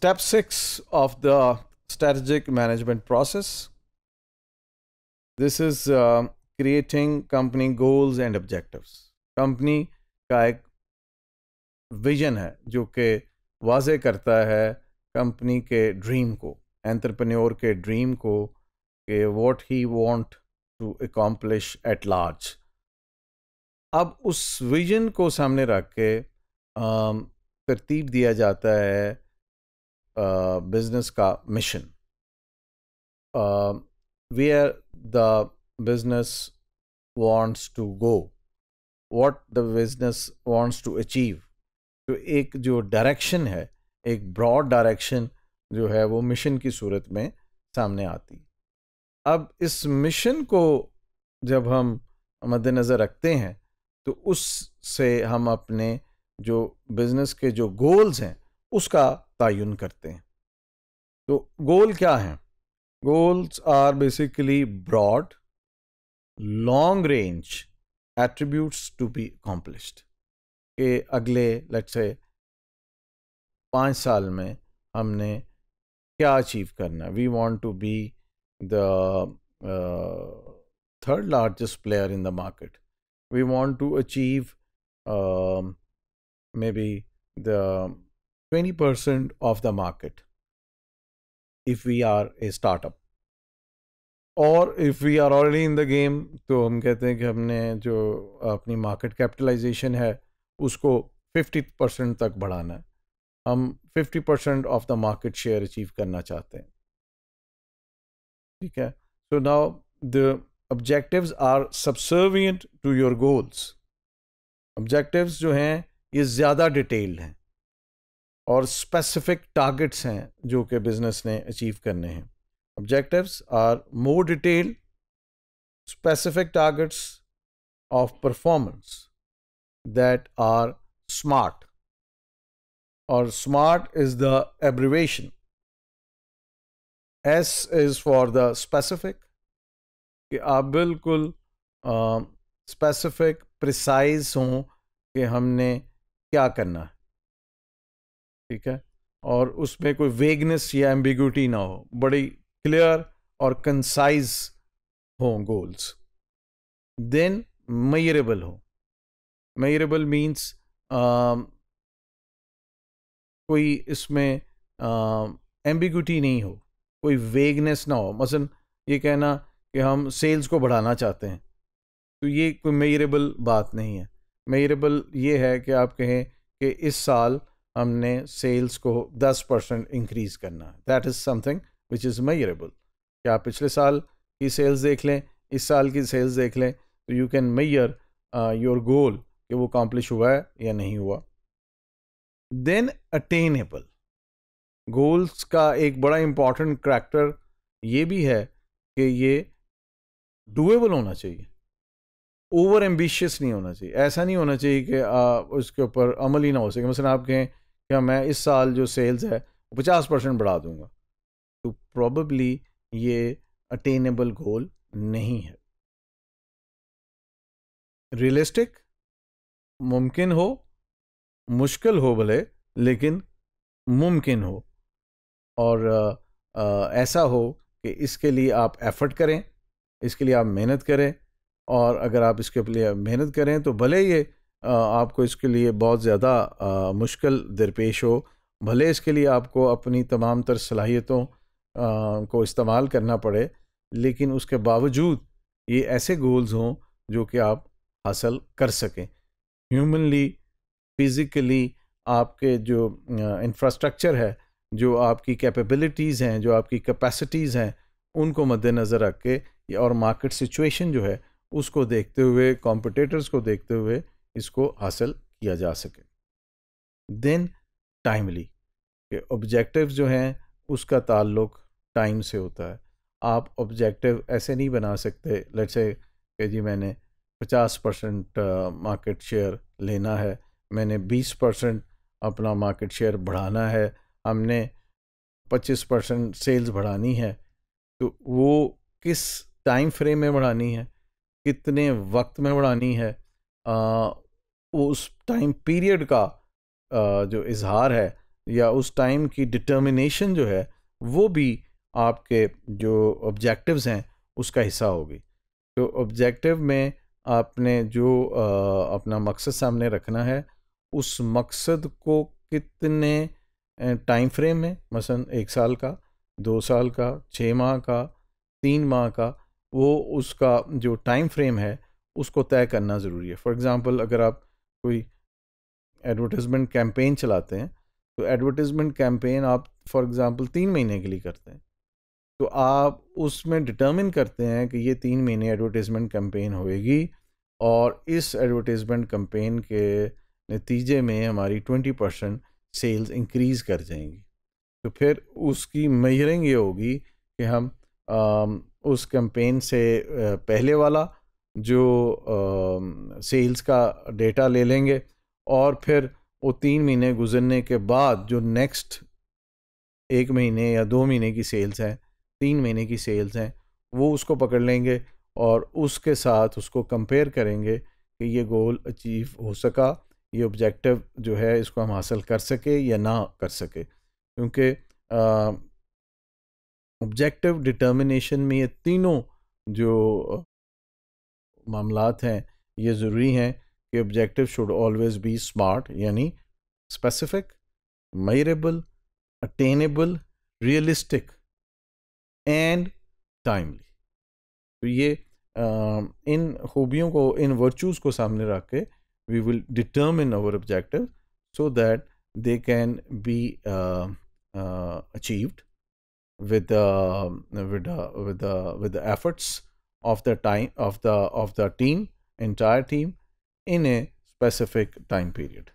step six of the strategic management process. This is uh, creating company goals and objectives. Company का एक vision है जो कि वाजे करता है कंपनी के ड्रीम को एंटरप्रेन्योर के ड्रीम को कि what he want to accomplish at large अब उस विजन को सामने रख के तरतीब दिया जाता है बिजनेस का mission where are the business wants to go what the business wants to achieve तो एक जो डायरेक्शन है एक ब्रॉड डायरेक्शन जो है वो मिशन की सूरत में सामने आती अब इस मिशन को जब हम मद्देनज़र रखते हैं तो उससे हम अपने जो बिज़नेस के जो गोल्स हैं उसका तयन करते हैं तो गोल क्या है goals are basically broad long range attributes to be accomplished के अगले लट से पाँच साल में हमने क्या अचीव करना है we want to be the third largest player in the market we want to achieve maybe the 20% of the market if we are a startup और if we are already in the game तो हम कहते हैं कि हमने जो अपनी market capitalisation है उसको 50 परसेंट तक बढ़ाना है हम 50 percent of the market share achieve करना चाहते हैं ठीक है so now the objectives are subservient to your goals objectives जो हैं ये ज़्यादा डिटेल्ड हैं और स्पेसिफिक टारगेट्स हैं जो कि बिजनेस ने अचीव करने हैं objectives are more detail specific targets of performance that are smart और smart is the abbreviation S is for the specific कि आप बिल्कुल स्पेसिफिक प्रिसाइज हों कि हमने क्या करना है ठीक है और उसमें कोई वेगनेस या एम्बिग्यूटी ना हो बड़ी क्लियर और कंसाइज हो गोल्स देन मयरेबल हो मयरेबल मीन्स कोई इसमें एम्बिग्यूटी नहीं हो कोई वेगनेस ना हो मसन मतलब ये कहना कि हम सेल्स को बढ़ाना चाहते हैं तो ये कोई मेयरेबल बात नहीं है मेयरेबल ये है कि आप कहें कि इस साल हमने सेल्स को 10 परसेंट इंक्रीज़ करना है that is something which is measurable क्या आप पिछले साल की सेल्स देख लें इस साल की सेल्स देख लें तो you can measure your goal कि वो अकॉम्प्लिश हुआ है या नहीं हुआ देन अटेनेबल गोल्स का एक बड़ा इम्पॉर्टेंट करैक्टर ये भी है कि ये डूएबल होना चाहिए ओवर एम्बिशियस नहीं होना चाहिए ऐसा नहीं होना चाहिए कि आ, uh, उसके ऊपर अमल ही ना हो सके मसलन आप कहें या मैं इस साल जो सेल्स है वो पचास परसेंट बढ़ा दूंगा तो प्रॉबली ये अटेनेबल गोल नहीं है रियलिस्टिक मुमकिन हो मुश्किल हो भले लेकिन मुमकिन हो और आ, आ, ऐसा हो कि इसके लिए आप एफर्ट करें इसके लिए आप मेहनत करें और अगर आप इसके लिए मेहनत करें तो भले ये आपको इसके लिए बहुत ज़्यादा मुश्किल दरपेश हो भले इसके लिए आपको अपनी तमाम तर सलाहियतों को इस्तेमाल करना पड़े लेकिन उसके बावजूद ये ऐसे गोल्स हों जो कि आप हासिल कर सकें ह्यूमनली फिज़िकली आपके जो इंफ्रास्ट्रक्चर है जो आपकी कैपेबिलिटीज़ हैं जो आपकी कैपेसिटीज़ हैं उनको मद्देनज़र रख के और मार्केट सिचुएशन जो है उसको देखते हुए कॉम्पिटिटर्स को देखते हुए इसको हासिल किया जा सके देन टाइमली कि ऑब्जेक्टिव जो हैं उसका ताल्लुक टाइम से होता है आप ऑब्जेक्टिव ऐसे नहीं बना सकते लेट्स से कि जी मैंने 50 परसेंट मार्केट शेयर लेना है मैंने 20 परसेंट अपना मार्केट शेयर बढ़ाना है हमने 25 परसेंट सेल्स बढ़ानी है तो वो किस टाइम फ्रेम में बढ़ानी है कितने वक्त में बढ़ानी है उस टाइम पीरियड का जो इजहार है या उस टाइम की डिटर्मिनेशन जो है वो भी आपके जो ऑब्जेक्टिव्स हैं उसका हिस्सा होगी तो ऑब्जेक्टिव में आपने जो अपना मकसद सामने रखना है उस मकसद को कितने टाइम फ्रेम में मसलन एक साल का दो साल का छः माह का तीन माह का वो उसका जो टाइम फ्रेम है उसको तय करना ज़रूरी है फॉर एग्ज़ाम्पल अगर आप कोई एडवर्टिजमेंट कैंपेन चलाते हैं तो एडवर्टिजमेंट कैंपेन आप फॉर एग्ज़ाम्पल तीन महीने के लिए करते हैं तो आप उसमें डिटर्मिन करते हैं कि ये तीन महीने एडवर्टिजमेंट कैंपेन होएगी और इस एडवर्टिजमेंट कैंपेन के नतीजे में हमारी ट्वेंटी परसेंट सेल्स इंक्रीज़ कर जाएंगी तो फिर उसकी मेजरिंग ये होगी कि हम आ, उस कैंपेन से पहले वाला जो सेल्स का डेटा ले लेंगे और फिर वो तीन महीने गुजरने के बाद जो नेक्स्ट एक महीने या दो महीने की सेल्स हैं तीन महीने की सेल्स हैं वो उसको पकड़ लेंगे और उसके साथ उसको कंपेयर करेंगे कि ये गोल अचीव हो सका ये ऑब्जेक्टिव जो है इसको हम हासिल कर सके या ना कर सके क्योंकि ऑब्जेक्टिव डिटर्मिनेशन में ये तीनों जो मामला हैं ये ज़रूरी हैं कि objective should always be smart यानी specific measurable attainable realistic and timely तो ये आ, इन खूबियों को इन वर्चूज़ को सामने रख के we will determine our objective so that they can be achieved with the with the of the time of the of the team entire team in a specific time period